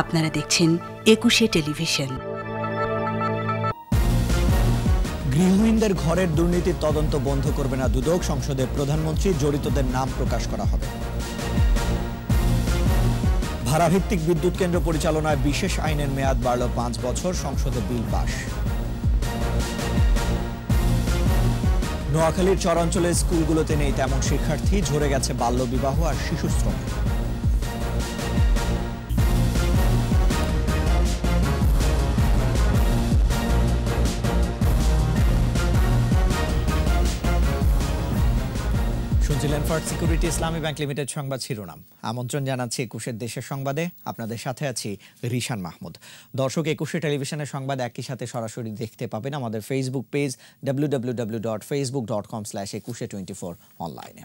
আপনারা দেখছেন একুশে টেলিভিশন গৃহহীনদের ঘরের দুর্নীতির তদন্ত বন্ধ করবে না দুদক সংসদে প্রধানমন্ত্রী জড়িতদের নাম প্রকাশ করা হবে ভাড়াভিত্তিক বিদ্যুৎ কেন্দ্র পরিচালনায় বিশেষ আইনের মেয়াদ বাড়ল পাঁচ বছর সংসদে বিল পাশ নোয়াখালীর চরাঞ্চলের স্কুলগুলোতে নেই তেমন শিক্ষার্থী ঝরে গেছে বাল্যবিবাহ আর শিশুশ্রম New Zealand for security Islami bank limited সংবাদ শিরোনাম আমন্ত্রণ জানাচ্ছি একুশের দেশের সংবাদে আপনাদের সাথে আছি রিশান মাহমুদ দর্শক একুশে টেলিভিশনের সংবাদ একই সাথে সরাসরি দেখতে পাবেন আমাদের Facebook page W W W dot Facebook dot com slash Ekushey twenty four অনলাইনে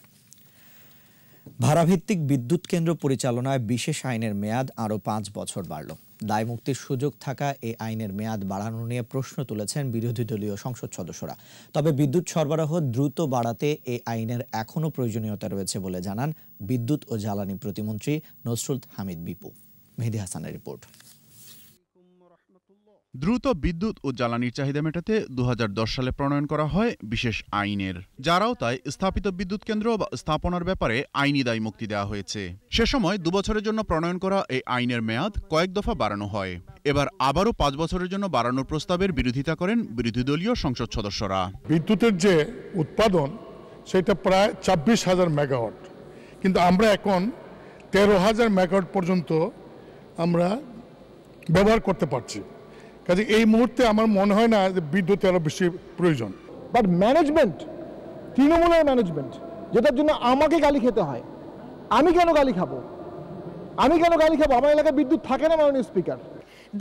ভাড়াভিত্তিক বিদ্যুৎ কেন্দ্র পরিচালনায় বিশেষ আইনের মেয়াদ আরও পাঁচ বছর বাড়ল দায় মুক্তির সুযোগ থাকা এই আইনের মেয়াদ বাড়ানো নিয়ে প্রশ্ন তুলেছেন বিরোধী দলীয় সংসদ সদস্যরা তবে বিদ্যুৎ সরবরাহ দ্রুত বাড়াতে এই আইনের এখনও প্রয়োজনীয়তা রয়েছে বলে জানান বিদ্যুৎ ও জ্বালানি প্রতিমন্ত্রী নসরুল হামিদ বিপু মেহেদি হাসানের রিপোর্ট দ্রুত বিদ্যুৎ ও জ্বালানির চাহিদা মেটাতে দু সালে প্রণয়ন করা হয় বিশেষ আইনের যারাও তাই স্থাপিত বিদ্যুৎ কেন্দ্র বা স্থাপনার ব্যাপারে আইনি দায় মুক্তি দেওয়া হয়েছে সে সময় দুবছরের জন্য প্রণয়ন করা এই আইনের মেয়াদ কয়েক দফা বাড়ানো হয় এবার আবারও পাঁচ বছরের জন্য বাড়ানোর প্রস্তাবের বিরোধিতা করেন বিরোধী দলীয় সংসদ সদস্যরা বিদ্যুতের যে উৎপাদন সেটা প্রায় ছাব্বিশ হাজার মেগাওয়াট কিন্তু আমরা এখন তেরো হাজার মেগাওয়াট পর্যন্ত আমরা ব্যবহার করতে পারছি কাজে এই মুহূর্তে আমার মনে হয় না যে বিদ্যুৎ আরও বেশি প্রয়োজন বাট ম্যানেজমেন্ট তৃণমূলের ম্যানেজমেন্ট যেটার জন্য আমাকে গালি খেতে হয় আমি কেন গালি খাবো আমি কেন গালি খাবো আমার এলাকায় বিদ্যুৎ থাকে না মাননীয় স্পিকার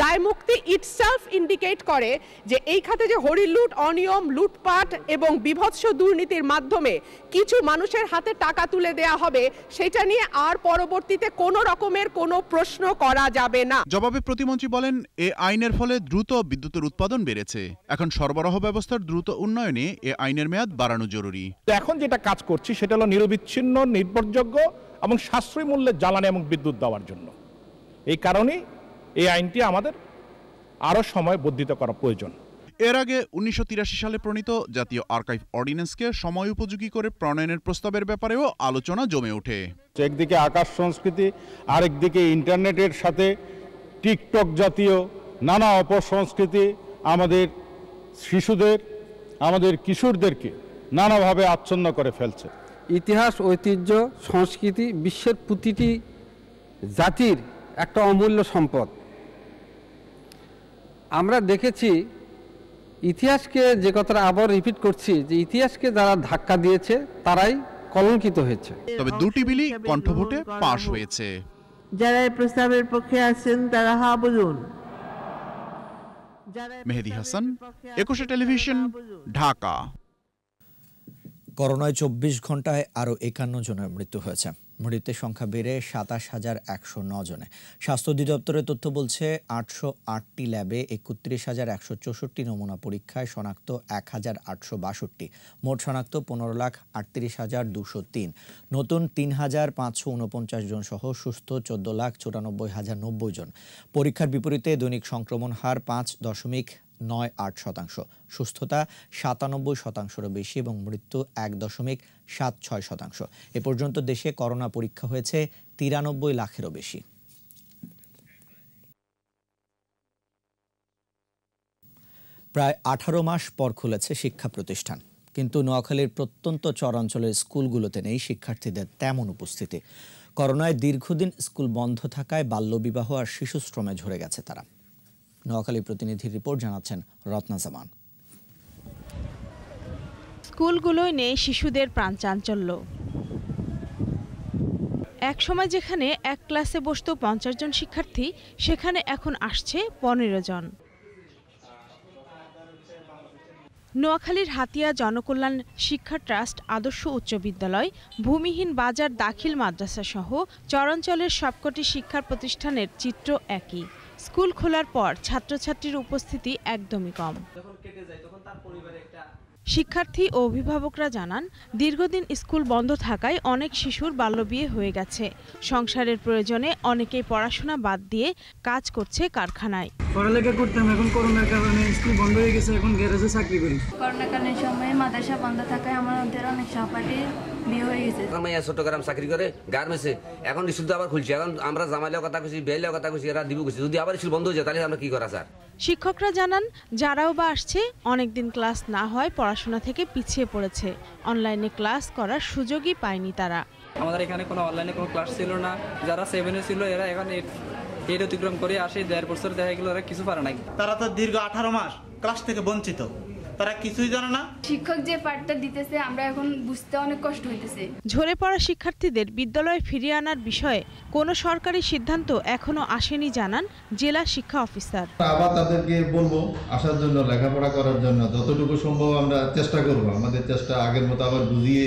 দায়মুক্তি ইটসেলফ ইন্ডিকেট করে যে এই খাতে যে লুট অনিয়ম লুটপাট এবং বিভৎস দুর্নীতির মাধ্যমে কিছু মানুষের হাতে টাকা তুলে দেয়া হবে সেটা নিয়ে আর পরবর্তীতে কোনো রকমের কোনো প্রশ্ন করা যাবে না জবাবে প্রতিমন্ত্রী বলেন এ আইনের ফলে দ্রুত বিদ্যুতের উৎপাদন বেড়েছে এখন সরবরাহ ব্যবস্থার দ্রুত উন্নয়নে এ আইনের মেয়াদ বাড়ানো জরুরি এখন যেটা কাজ করছি সেটা হলো নিরবিচ্ছিন্ন নির্ভরযোগ্য এবং সাশ্রয়ী মূল্যে জ্বালানি এবং বিদ্যুৎ দেওয়ার জন্য এই কারণে এই আইনটি আমাদের আরও সময় বর্ধিত করা প্রয়োজন এর আগে উনিশশো সালে প্রণীত জাতীয় আর্কাইভ অর্ডিন্যান্সকে সময় উপযোগী করে প্রণয়নের প্রস্তাবের ব্যাপারেও আলোচনা জমে ওঠে একদিকে আকাশ সংস্কৃতি আরেকদিকে ইন্টারনেটের সাথে টিকটক জাতীয় নানা অপসংস্কৃতি আমাদের শিশুদের আমাদের কিশোরদেরকে নানাভাবে আচ্ছন্ন করে ফেলছে ইতিহাস ঐতিহ্য সংস্কৃতি বিশ্বের প্রতিটি জাতির একটা অমূল্য সম্পদ আমরা দেখেছি ইতিহাসকে যে কথাটা আবার রিপিট করছি যে ইতিহাসকে যারা ধাক্কা দিয়েছে তারাই কলঙ্কিত হয়েছে তবে দুটি বিলই কণ্ঠভোটে পাশ হয়েছে যারা এই প্রস্তাবের পক্ষে আছেন তারা হা বলুন মেহেদি হাসান একুশে টেলিভিশন ঢাকা করোনায় চব্বিশ ঘন্টায় আরও একান্ন জনের মৃত্যু হয়েছে মৃতের সংখ্যা বেড়ে সাতাশ হাজার একশো জনে স্বাস্থ্য অধিদপ্তরের তথ্য বলছে আটশো আটটি ল্যাবে একত্রিশ হাজার একশো চৌষট্টি নমুনা পরীক্ষায় শনাক্ত এক হাজার আটশো বাষট্টি মোট শনাক্ত পনেরো লাখ আটত্রিশ হাজার দুশো তিন নতুন তিন হাজার পাঁচশো উনপঞ্চাশ জন সহ সুস্থ চোদ্দ লাখ চুরানব্বই হাজার নব্বই জন পরীক্ষার বিপরীতে দৈনিক সংক্রমণ হার পাঁচ দশমিক নয় আট শতাংশ সুস্থতা সাতানব্বই শতাংশেরও বেশি এবং মৃত্যু এক দশমিক সাত ছয় শতাংশ এ পর্যন্ত দেশে করোনা পরীক্ষা হয়েছে তিরানব্বই লাখেরও বেশি প্রায় আঠারো মাস পর খুলেছে শিক্ষা প্রতিষ্ঠান কিন্তু নোয়াখালীর প্রত্যন্ত চরাঞ্চলের স্কুলগুলোতে নেই শিক্ষার্থীদের তেমন উপস্থিতি করোনায় দীর্ঘদিন স্কুল বন্ধ থাকায় বাল্যবিবাহ আর শিশুশ্রমে ঝরে গেছে তারা নোয়াখালী প্রতিনিধির রিপোর্ট জানাচ্ছেন রত্না জামান স্কুলগুলোয় নেই শিশুদের প্রাণ চাঞ্চল্য এক সময় যেখানে এক ক্লাসে বসত পঞ্চাশ জন শিক্ষার্থী সেখানে এখন আসছে পনেরো জন নোয়াখালীর হাতিয়া জনকল্যাণ শিক্ষা ট্রাস্ট আদর্শ উচ্চ বিদ্যালয় ভূমিহীন বাজার দাখিল মাদ্রাসা সহ চরাঞ্চলের সবকটি শিক্ষা প্রতিষ্ঠানের চিত্র একই স্কুল খোলার পর ছাত্রছাত্রীর উপস্থিতি একদমই কম শিক্ষার্থী ও অভিভাবকরা জানান দীর্ঘদিন স্কুল বন্ধ থাকায় অনেক শিশুর বাল্য বিয়ে হয়ে গেছে সংসারের প্রয়োজনে অনেকেই পড়াশোনা বাদ দিয়ে কাজ করছে কারখানায় পড়ালেখা করতাম এখন করোনার কারণে স্কুল বন্ধ হয়ে গেছে এখন গ্যারেজে চাকরি করি কারণে সময় মাদ্রাসা বন্ধ থাকায় আমাদের অনেক সহপাঠী চাকরি করে এখন আবার এখন আমরা জামাইলেও কথা খুশি বেলেও কথা খুশি এরা দিব খুশি যদি আবার স্কুল বন্ধ হয়ে যায় তাহলে আমরা কি করা স্যার শিক্ষকরা জানান যারাও বা আসছে অনেকদিন ক্লাস না হয় পড়াশোনা থেকে পিছিয়ে পড়েছে অনলাইনে ক্লাস করার সুযোগই পায়নি তারা আমাদের এখানে কোনো অনলাইনে কোনো ক্লাস ছিল না যারা সেভেনে ছিল এরা এখন এইট অতিক্রম করে আসে দেড় বছর দেখা গেলো এরা কিছু পারে নাই তারা তো দীর্ঘ আঠারো মাস ক্লাস থেকে বঞ্চিত তারা কিছুই জানে না শিক্ষক যে পাঠটা দিতেছে আমরা এখন বুঝতে অনেক কষ্ট হইতেছে ঝরে পড়া শিক্ষার্থীদের বিদ্যালয়ে ফিরিয়ে আনার বিষয়ে কোনো সরকারি সিদ্ধান্ত এখনো আসেনি জানান জেলা শিক্ষা অফিসার আবার তাদেরকে বলবো আসার জন্য লেখাপড়া করার জন্য যতটুকু সম্ভব আমরা চেষ্টা করব আমাদের চেষ্টা আগের মতো আবার বুঝিয়ে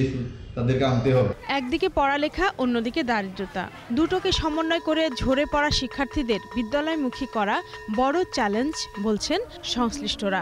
একদিকে পড়ালেখা অন্যদিকে দারিদ্রতা দুটোকে সমন্বয় করে ঝরে পড়া শিক্ষার্থীদের বিদ্যালয়মুখী করা বড় চ্যালেঞ্জ বলছেন সংশ্লিষ্টরা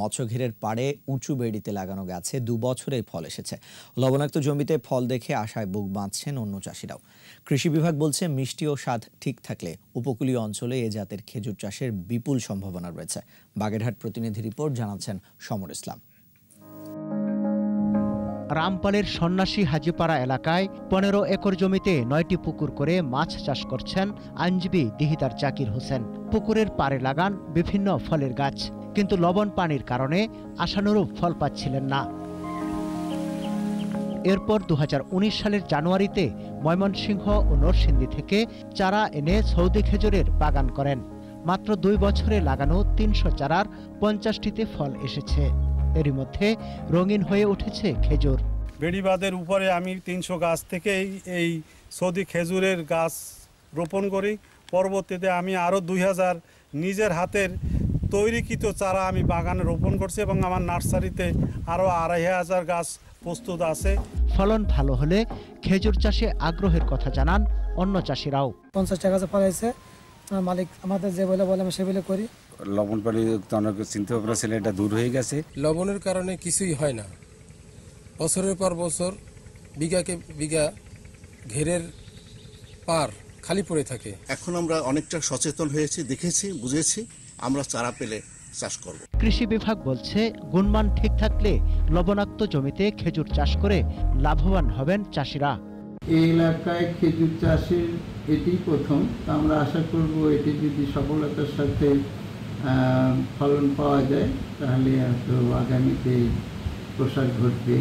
মৎস্যঘেরের পাড়ে উঁচু বেড়িতে লাগানো গাছে দুবছরে ফল এসেছে লবণাক্ত জমিতে ফল দেখে আশায় বুক বাঁধছেন অন্য চাষিরাও কৃষি বিভাগ বলছে মিষ্টি ও স্বাদ ঠিক থাকলে উপকূলীয় অঞ্চলে এ জাতের খেজুর চাষের বিপুল সম্ভাবনা রয়েছে বাগেরহাট প্রতিনিধি রিপোর্ট জানাচ্ছেন সমর ইসলাম রামপালের সন্ন্যাসী হাজিপাড়া এলাকায় পনেরো একর জমিতে নয়টি পুকুর করে মাছ চাষ করছেন আইনজীবী দিহিতার জাকির হোসেন পুকুরের পাড়ে লাগান বিভিন্ন ফলের গাছ কিন্তু লবণ পানির কারণে আশানুরূপ ফল পাচ্ছিলেন না এরপর দু সালের জানুয়ারিতে ময়মনসিংহ ও নরসিংদী থেকে চারা এনে সৌদি খেজুরের বাগান করেন মাত্র দুই বছরে লাগানো তিনশো চারার পঞ্চাশটিতে ফল এসেছে এরই মধ্যে রঙিন হয়ে উঠেছে খেজুর বেড়িবাদের উপরে আমি তিনশো গাছ থেকে এই সৌদি খেজুরের গাছ রোপণ করি পরবর্তীতে আমি আরও দুই নিজের হাতের তৈরিকৃত চারা আমি বাগানে রোপণ করছি এবং আমার নার্সারিতে আরও আড়াই হাজার গাছ প্রস্তুত আছে ফলন ভালো হলে খেজুর চাষে আগ্রহের কথা জানান অন্য চাষিরাও পঞ্চাশ টাকা ফলাইছে মালিক আমাদের যে বলে বলে আমি সে বলে করি লবণ পানি অনেক চিন্তা ভাবনা ছিল এটা দূর হয়ে গেছে লবণের কারণে কিছুই হয় না বছরের পর বছর বিঘাকে বিঘা ঘেরের পার খালি পড়ে থাকে এখন আমরা অনেকটা সচেতন হয়েছি দেখেছি বুঝেছি আমরা চারা পেলে চাষ করব কৃষি বিভাগ বলছে গুণমান ঠিক থাকলে লবণাক্ত জমিতে খেজুর চাষ করে লাভবান হবেন চাষিরা এই এলাকায় খেজুর চাষের এটি প্রথম আমরা আশা করব এটি যদি সফলতার সাথে ফলন পাওয়া যায় তাহলে আগামীতে প্রসার ঘটবে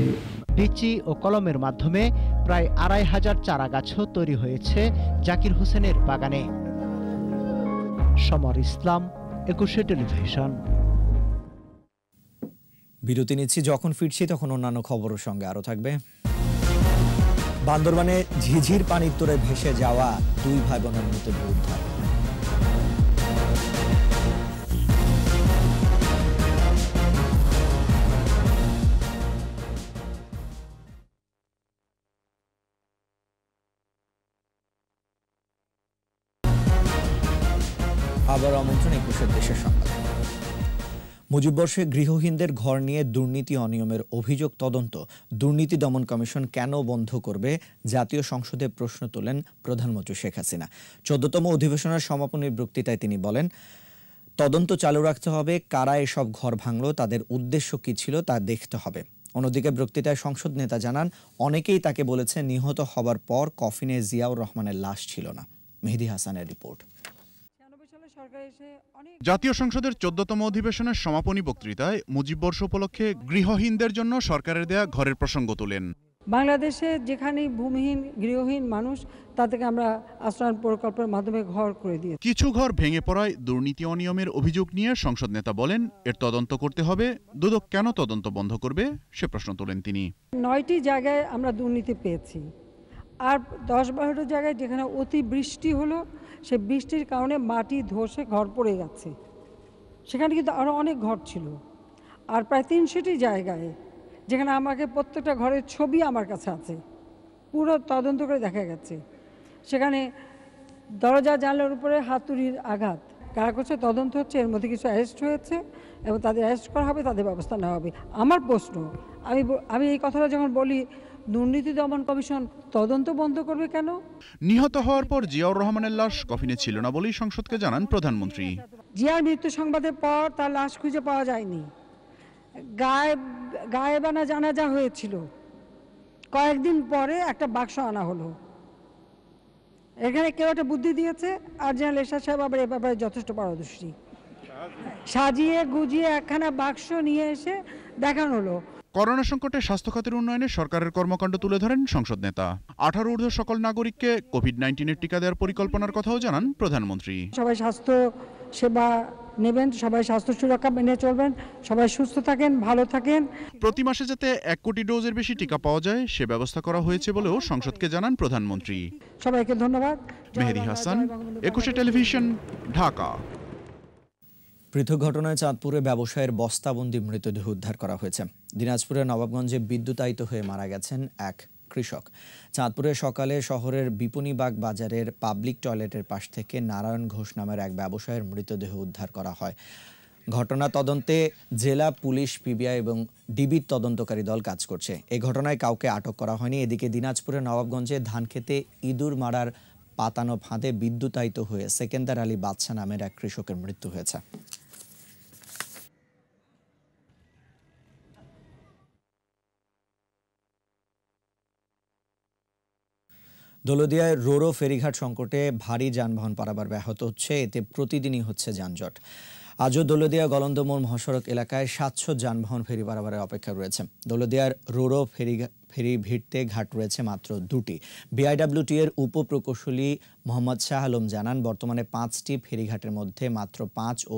বিচি ও কলমের মাধ্যমে প্রায় আড়াই হাজার চারা গাছও তৈরি হয়েছে জাকির হোসেনের বাগানে সমর ইসলাম একুশে টেলিভিশন বিরতি নিচ্ছি যখন ফিরছি তখন অন্যান্য খবরের সঙ্গে আরও থাকবে বান্দরবানে ঝিঝির পানির তোরে ভেসে যাওয়া দুই ভাই বোনের মৃতদেহ উদ্ধার মুজিববর্ষে গৃহহীনদের ঘর নিয়ে দুর্নীতি অনিয়মের অভিযোগ তদন্ত দুর্নীতি দমন কমিশন কেন বন্ধ করবে জাতীয় সংসদে প্রশ্ন তোলেন প্রধানমন্ত্রী শেখ হাসিনা চোদ্দতম অধিবেশনের সমাপনীর বক্তৃতায় তিনি বলেন তদন্ত চালু রাখতে হবে কারা এসব ঘর ভাঙল তাদের উদ্দেশ্য কী ছিল তা দেখতে হবে অন্যদিকে বক্তৃতায় সংসদ নেতা জানান অনেকেই তাকে বলেছে নিহত হবার পর কফিনে জিয়াউর রহমানের লাশ ছিল না মেহেদি হাসানের রিপোর্ট সরকার এসে জাতীয় সংসদের চোদ্দতম অধিবেশনের সমাপনী বক্তৃতায় মুজিববর্ষ উপলক্ষে গৃহহীনদের জন্য সরকারের দেয়া ঘরের প্রসঙ্গ তোলেন বাংলাদেশে যেখানে ভূমিহীন গৃহহীন মানুষ তাদেরকে আমরা আশ্রয় প্রকল্পের মাধ্যমে ঘর করে দিয়ে কিছু ঘর ভেঙে পড়ায় দুর্নীতি অনিয়মের অভিযোগ নিয়ে সংসদ নেতা বলেন এর তদন্ত করতে হবে দুদক কেন তদন্ত বন্ধ করবে সে প্রশ্ন তোলেন তিনি নয়টি জায়গায় আমরা দুর্নীতি পেয়েছি আর দশ বারোটা জায়গায় যেখানে অতিবৃষ্টি হলো সে বৃষ্টির কারণে মাটি ধসে ঘর পড়ে গেছে সেখানে কিন্তু আরও অনেক ঘর ছিল আর প্রায় তিনশোটি জায়গায় যেখানে আমাকে প্রত্যেকটা ঘরের ছবি আমার কাছে আছে পুরো তদন্ত করে দেখা গেছে সেখানে দরজা জানলার উপরে হাতুড়ির আঘাত কারা করছে তদন্ত হচ্ছে এর মধ্যে কিছু অ্যারেস্ট হয়েছে এবং তাদের অ্যারেস্ট করা হবে তাদের ব্যবস্থা নেওয়া হবে আমার প্রশ্ন আমি আমি এই কথাটা যখন বলি দুর্নীতি দমন কমিশন তদন্ত বন্ধ করবে কেন নিহত হওয়ার পর জিয়াউর রহমানের লাশ কফিনে ছিল না বলেই সংসদকে জানান প্রধানমন্ত্রী জিয়ার মৃত্যু সংবাদের পর তার লাশ খুঁজে পাওয়া যায়নি গায়ে জানা জানাজা হয়েছিল কয়েকদিন পরে একটা বাক্স আনা হলো এখানে কেউ একটা বুদ্ধি দিয়েছে আর জেনারেল এরশাদ সাহেব আবার এ ব্যাপারে যথেষ্ট পারদর্শী সাজিয়ে গুজিয়ে একখানা বাক্স নিয়ে এসে দেখানো হলো করোনা সংকটে স্বাস্থ্যখাতের উন্নয়নে সরকারের কর্মকাণ্ড তুলে ধরেন সংসদ নেতা আঠারো ঊর্ধ্ব সকল নাগরিককে কোভিড নাইন্টিনের টিকা দেওয়ার পরিকল্পনার কথাও জানান প্রধানমন্ত্রী সবাই স্বাস্থ্য সেবা নেবেন সবাই স্বাস্থ্য সুরক্ষা মেনে চলবেন সবাই সুস্থ থাকেন ভালো থাকেন প্রতি মাসে যাতে এক কোটি ডোজের বেশি টিকা পাওয়া যায় সে ব্যবস্থা করা হয়েছে বলেও সংসদকে জানান প্রধানমন্ত্রী সবাইকে ধন্যবাদ মেহেদি হাসান একুশে টেলিভিশন ঢাকা পৃথক ঘটনায় চাঁদপুরে ব্যবসায়ের বস্তাবন্দি মৃতদেহ উদ্ধার করা হয়েছে দিনাজপুরের নবাবগঞ্জে বিদ্যুতায়িত হয়ে মারা গেছেন এক কৃষক চাঁদপুরে সকালে শহরের বিপণীবাগ বাজারের পাবলিক টয়লেটের পাশ থেকে নারায়ণ ঘোষ নামের এক ব্যবসায়ের মৃতদেহ উদ্ধার করা হয় ঘটনা তদন্তে জেলা পুলিশ পিবিআই এবং ডিবির তদন্তকারী দল কাজ করছে এ ঘটনায় কাউকে আটক করা হয়নি এদিকে দিনাজপুরের নবাবগঞ্জে ধান খেতে ইঁদুর মারার পাতানো ফাঁদে বিদ্যুতায়িত হয়ে সেকেন্দার আলী বাদশা নামের এক কৃষকের মৃত্যু হয়েছে দোলদিয়ায় রোরো ফেরিঘাট সংকটে ভারী যানবাহন পারাবার ব্যাহত হচ্ছে এতে প্রতিদিনই হচ্ছে যানজট আজও দোলদিয়া গলন্দমোর মহাসড়ক এলাকায় সাতশো যানবাহন ফেরি পারাবারের অপেক্ষা রয়েছে দোলদিয়ার রোরো ফেরি ফেরি ভিড়তে ঘাট রয়েছে মাত্র দুটি বিআইডাব্লিউটি এর উপপ্রকৌশলী মোহাম্মদ শাহ আলম জানান বর্তমানে পাঁচটি ফেরিঘাটের মধ্যে মাত্র পাঁচ ও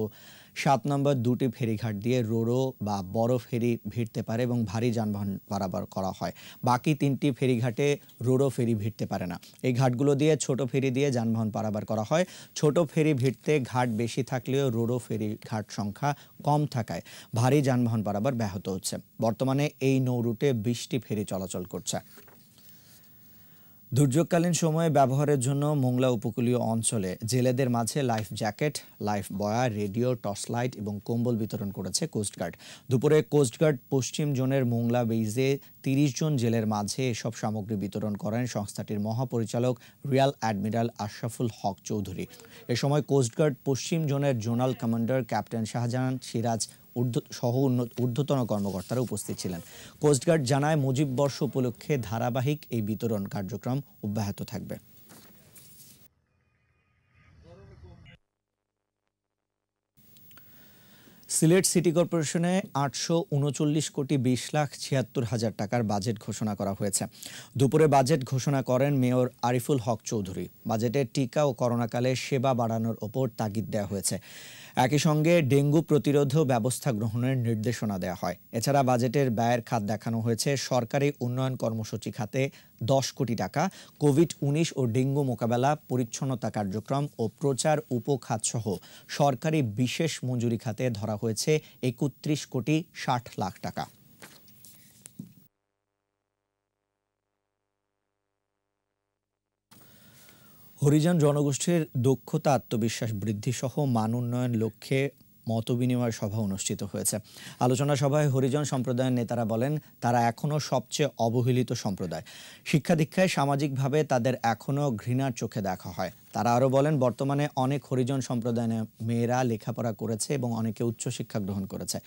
সাত নম্বর দুটি ফেরিঘাট দিয়ে রোরো বা বড় ফেরি ভিড়তে পারে এবং ভারী যানবাহন পারাবার করা হয় বাকি তিনটি ফেরিঘাটে রোরো ফেরি ভিড়তে পারে না এই ঘাটগুলো দিয়ে ছোট ফেরি দিয়ে যানবাহন পারাবার করা হয় ছোট ফেরি ভিড়তে ঘাট বেশি থাকলেও রোরো ফেরি ঘাট সংখ্যা কম থাকায় ভারী যানবাহন পারাবার ব্যাহত হচ্ছে বর্তমানে এই নৌরুটে বিশটি ফেরি চলাচল করছে দুর্যোগকালীন সময়ে ব্যবহারের জন্য মোংলা উপকূলীয় অঞ্চলে জেলেদের মাঝে life jacket life buoy radio torchlight এবং কম্বল বিতরণ করেছে কোস্টগার্ড দুপুরে কোস্টগার্ড পশ্চিম জোনের মোংলা বেইজে তিরিশ জন জেলের মাঝে এসব সামগ্রী বিতরণ করেন সংস্থাটির মহাপরিচালক রিয়াল অ্যাডমিরাল আশরাফুল হক চৌধুরী এ সময় কোস্টগার্ড পশ্চিম জোনের zonal commander captain Shahjahan Siraj ঊর্ধ্ব সহ ঊর্ধ্বতন কর্মকর্তারা উপস্থিত ছিলেন কোস্টগার্ড জানায় মুজিব বর্ষ উপলক্ষে ধারাবাহিক এই বিতরণ কার্যক্রম অব্যাহত থাকবে সিলেট সিটি কর্পোরেশনে আটশো উনচল্লিশ কোটি বিশ লাখ ছিয়াত্তর হাজার টাকার বাজেট ঘোষণা করা হয়েছে দুপুরে বাজেট ঘোষণা করেন মেয়র আরিফুল হক চৌধুরী বাজেটে টিকা ও করোনাকালে সেবা বাড়ানোর ওপর তাগিদ দেওয়া হয়েছে একই সঙ্গে ডেঙ্গু প্রতিরোধ ব্যবস্থা গ্রহণের নির্দেশনা দেওয়া হয় এছাড়া বাজেটের ব্যয়ের খাত দেখানো হয়েছে সরকারি উন্নয়ন কর্মসূচি খাতে দশ কোটি টাকা কোভিড উনিশ ও ডেঙ্গু মোকাবেলা পরিচ্ছন্নতা কার্যক্রম ও প্রচার উপখাতসহ সরকারি বিশেষ মঞ্জুরি খাতে ধরা হয়েছে একত্রিশ কোটি ষাট লাখ টাকা হরিজন জনগোষ্ঠীর দক্ষতা আত্মবিশ্বাস বৃদ্ধি সহ মান উন্নয়ন লক্ষ্যে মতবিনিময় সভা অনুষ্ঠিত হয়েছে আলোচনা সভায় হরিজন সম্প্রদায়ের নেতারা বলেন তারা এখনও সবচেয়ে অবহেলিত সম্প্রদায় শিক্ষা দীক্ষায় সামাজিকভাবে তাদের এখনও ঘৃণার চোখে দেখা হয় তারা আরও বলেন বর্তমানে অনেক হরিজন সম্প্রদায়ের মেয়েরা লেখাপড়া করেছে এবং অনেকে উচ্চশিক্ষা গ্রহণ করেছে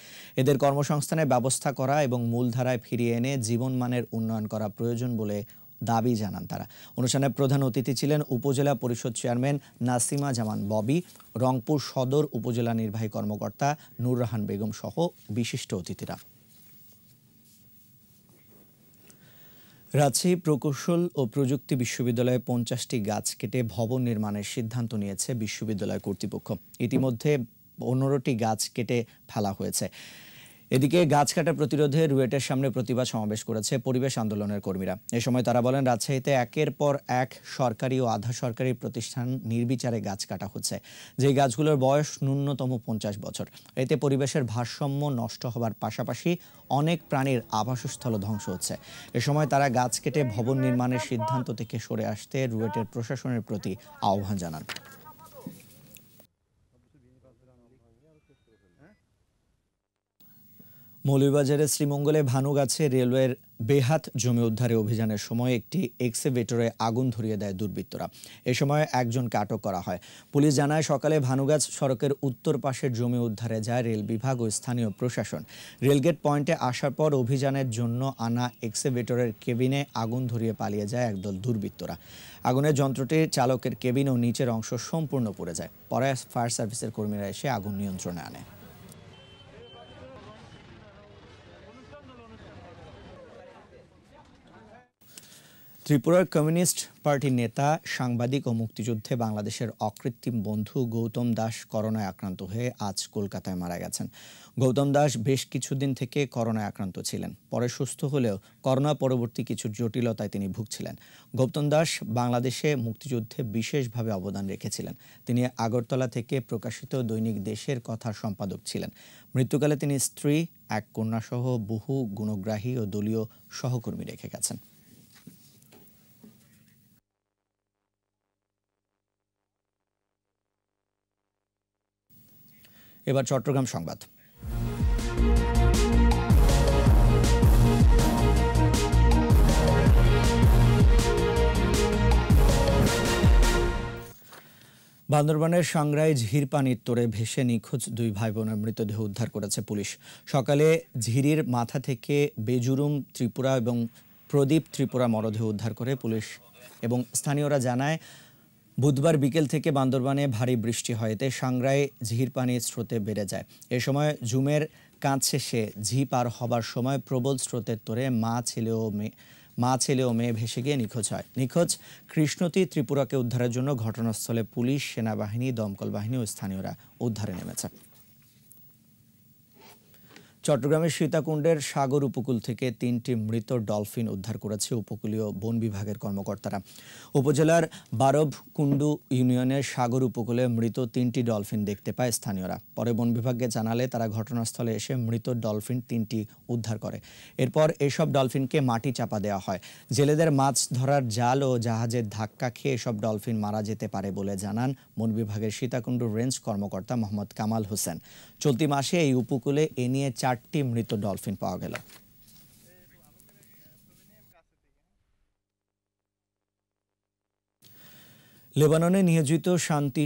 এদের কর্মসংস্থানের ব্যবস্থা করা এবং মূলধারায় ফিরিয়ে এনে জীবনমানের উন্নয়ন করা প্রয়োজন বলে দাবি জানান তারা অনুষ্ঠানে প্রধান অতিথি ছিলেন উপজেলা পরিষদ চেয়ারম্যান নাসিমা জামান ববি রংপুর সদর উপজেলা নির্বাহী কর্মকর্তা নুর রাহান বেগম সহ বিশিষ্ট অতিথিরা রাজশাহী প্রকৌশল ও প্রযুক্তি বিশ্ববিদ্যালয়ে পঞ্চাশটি গাছ কেটে ভবন নির্মাণের সিদ্ধান্ত নিয়েছে বিশ্ববিদ্যালয় কর্তৃপক্ষ ইতিমধ্যে পনেরোটি গাছ কেটে ফেলা হয়েছে এদিকে গাছ কাটা প্রতিরোধে রুয়েটের সামনে প্রতিবাদ সমাবেশ করেছে পরিবেশ আন্দোলনের কর্মীরা এ সময় তারা বলেন রাজশাহীতে একের পর এক সরকারি ও আধা সরকারি প্রতিষ্ঠান নির্বিচারে গাছ কাটা হচ্ছে যে গাছগুলোর বয়স ন্যূনতম পঞ্চাশ বছর এতে পরিবেশের ভারসাম্য নষ্ট হবার পাশাপাশি অনেক প্রাণীর আবাসস্থল ধ্বংস হচ্ছে এ সময় তারা গাছ কেটে ভবন নির্মাণের সিদ্ধান্ত থেকে সরে আসতে রুয়েটের প্রশাসনের প্রতি আহ্বান জানান মৌলভীবাজারের শ্রীমঙ্গলে ভানুগাছে রেলওয়ের বেহাত জমি উদ্ধারে অভিযানের সময় একটি এক্সেভেটরে আগুন ধরিয়ে দেয় দুর্বৃত্তরা এ সময় একজনকে আটক করা হয় পুলিশ জানায় সকালে ভানুগাছ সড়কের উত্তর পাশের জমি উদ্ধারে যায় রেল বিভাগ ও স্থানীয় প্রশাসন রেলগেট পয়েন্টে আসার পর অভিযানের জন্য আনা এক্সেভেটরের কেবিনে আগুন ধরিয়ে পালিয়ে যায় একদল দুর্বৃত্তরা আগুনের যন্ত্রটি চালকের কেবিন ও নিচের অংশ সম্পূর্ণ পড়ে যায় পরে ফায়ার সার্ভিসের কর্মীরা এসে আগুন নিয়ন্ত্রণে আনে ত্রিপুরার কমিউনিস্ট পার্টির নেতা সাংবাদিক ও মুক্তিযুদ্ধে বাংলাদেশের অকৃত্রিম বন্ধু গৌতম দাস করোনায় আক্রান্ত হয়ে আজ কলকাতায় মারা গেছেন গৌতম দাস বেশ কিছুদিন থেকে করোনায় আক্রান্ত ছিলেন পরে সুস্থ হলেও করোনা পরবর্তী কিছু জটিলতায় তিনি ভুগছিলেন গৌতম দাস বাংলাদেশে মুক্তিযুদ্ধে বিশেষভাবে অবদান রেখেছিলেন তিনি আগরতলা থেকে প্রকাশিত দৈনিক দেশের কথা সম্পাদক ছিলেন মৃত্যুকালে তিনি স্ত্রী এক কন্যাসহ বহু গুণগ্রাহী ও দলীয় সহকর্মী রেখে গেছেন এবার চট্টগ্রাম সংবাদ বান্দরবানের সাংরাই পানির তোরে ভেসে নিখোঁজ দুই ভাই বোনের মৃতদেহ উদ্ধার করেছে পুলিশ সকালে ঝিরির মাথা থেকে বেজুরুম ত্রিপুরা এবং প্রদীপ ত্রিপুরা মরদেহ উদ্ধার করে পুলিশ এবং স্থানীয়রা জানায় বুধবার বিকেল থেকে বান্দরবানে ভারী বৃষ্টি হয় এতে সাংরায় ঝির পানির স্রোতে বেড়ে যায় এ সময় জুমের কাঁচ শেষে ঝি পার হবার সময় প্রবল স্রোতের তোরে মা ছেলে ও মেয়ে মা ছেলে ও মেয়ে ভেসে গিয়ে নিখোঁজ হয় নিখোঁজ কৃষ্ণতী ত্রিপুরাকে উদ্ধারের জন্য ঘটনাস্থলে পুলিশ সেনাবাহিনী দমকল বাহিনী ও স্থানীয়রা উদ্ধারে নেমেছে চট্টগ্রামের সীতাকুণ্ডের সাগর উপকূল থেকে তিনটি মৃত ডলফিন উদ্ধার করেছে উপকূলীয় বন বিভাগের কর্মকর্তারা উপজেলার বারব কুণ্ডু ইউনিয়নের সাগর উপকূলে মৃত তিনটি ডলফিন দেখতে পায় স্থানীয়রা পরে বন বিভাগকে জানালে তারা ঘটনাস্থলে এসে মৃত ডলফিন তিনটি উদ্ধার করে এরপর এসব ডলফিনকে মাটি চাপা দেওয়া হয় জেলেদের মাছ ধরার জাল ও জাহাজের ধাক্কা খেয়ে এসব ডলফিন মারা যেতে পারে বলে জানান বন বিভাগের সীতাকুণ্ড রেঞ্জ কর্মকর্তা মোহাম্মদ কামাল হোসেন চলতি মাসে এই উপকূলে এ নিয়ে চারটি মৃত ডলফিন পাওয়া গেল লেবাননে নিয়োজিত শান্তি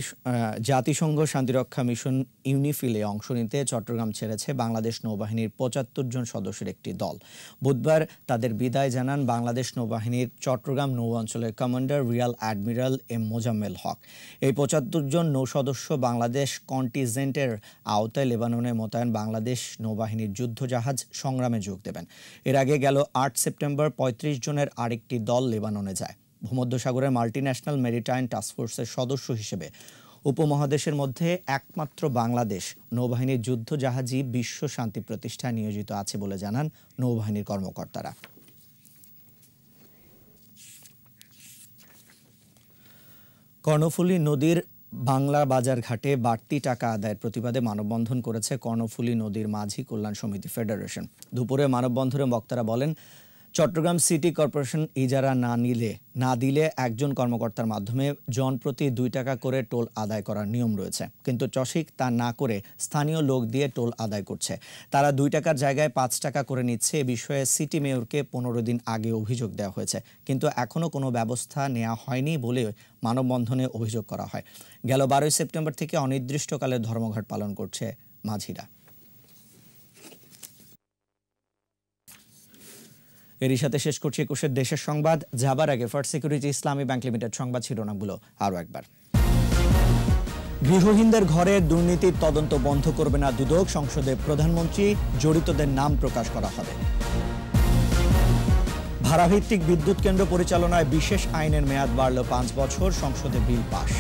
জাতিসংঘ শান্তিরক্ষা মিশন ইউনিফিলে অংশ নিতে চট্টগ্রাম ছেড়েছে বাংলাদেশ নৌবাহিনীর পঁচাত্তর জন সদস্যের একটি দল বুধবার তাদের বিদায় জানান বাংলাদেশ নৌবাহিনীর চট্টগ্রাম নৌ অঞ্চলের commander rear admiral M Mozammel Haque এই পঁচাত্তর জন নৌ সদস্য বাংলাদেশ কন্টিজেন্টের আওতায় লেবাননে মোতায়েন বাংলাদেশ নৌবাহিনীর যুদ্ধজাহাজ সংগ্রামে যোগ দেবেন এর আগে গেল আট সেপ্টেম্বর পঁয়ত্রিশ জনের আরেকটি দল লেবাননে যায় ভূমধ্যসাগরের মাল্টিন্যাশনাল মেরিটাইন টাস্কফোর্সের সদস্য হিসেবে উপমহাদেশের মধ্যে একমাত্র বাংলাদেশ নৌবাহিনীর যুদ্ধ জাহাজই বিশ্ব শান্তি প্রতিষ্ঠায় নিয়োজিত আছে বলে জানান নৌবাহিনীর কর্মকর্তারা কর্ণফুলী নদীর বাংলা বাজার ঘাটে বাড়তি টাকা আদায়ের প্রতিবাদে মানববন্ধন করেছে কর্ণফুলী নদীর মাঝি কল্যাণ সমিতি ফেডারেশন দুপুরে মানববন্ধনে বক্তারা বলেন চট্টগ্রাম সিটি কর্পোরেশন ইজারা না নিলে না দিলে একজন কর্মকর্তার মাধ্যমে জনপ্রতি দুই টাকা করে টোল আদায় করার নিয়ম রয়েছে কিন্তু চসিক তা না করে স্থানীয় লোক দিয়ে টোল আদায় করছে তারা দুই টাকার জায়গায় পাঁচ টাকা করে নিচ্ছে এ বিষয়ে সিটি মেয়রকে পনেরো দিন আগে অভিযোগ দেওয়া হয়েছে কিন্তু এখনও কোনো ব্যবস্থা নেওয়া হয়নি বলে মানববন্ধনে অভিযোগ করা হয় গেল বারোই সেপ্টেম্বর থেকে অনির্দিষ্টকালে ধর্মঘট পালন করছে মাঝিরা এরই সাথে শেষ করছি একুশের দেশের সংবাদ যাবার আগে first security Islami bank limited সংবাদ শিরোনামগুলো আরও একবার গৃহহীনদের ঘরে দুর্নীতির তদন্ত বন্ধ করবে না দুদক সংসদে প্রধানমন্ত্রী জড়িতদের নাম প্রকাশ করা হবে ভাড়াভিত্তিক বিদ্যুৎ কেন্দ্র পরিচালনায় বিশেষ আইনের মেয়াদ বাড়ল পাঁচ বছর সংসদে বিল পাশ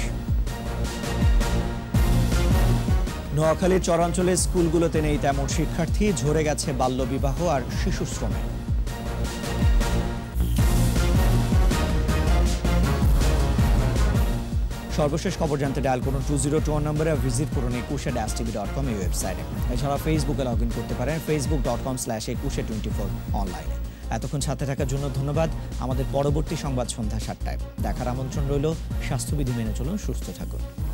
নোয়াখালীর চরাঞ্চলের স্কুলগুলোতে নেই তেমন শিক্ষার্থী ঝরে গেছে বাল্যবিবাহ আর শিশু শ্রমে সর্বশেষ খবর জানতে ডায়াল করুন টু জিরো টু নম্বরে ভিজিট করুন Ekushey dash TV dot com এই ওয়েবসাইটে এছাড়া ফেসবুকে লগ ইন করতে পারেন Facebook dot com slash Ekushey twenty four অনলাইনে এতক্ষণ সাথে থাকার জন্য ধন্যবাদ আমাদের পরবর্তী সংবাদ সন্ধ্যা সাতটায় দেখার আমন্ত্রণ রইল স্বাস্থ্যবিধি মেনে চলুন সুস্থ থাকুন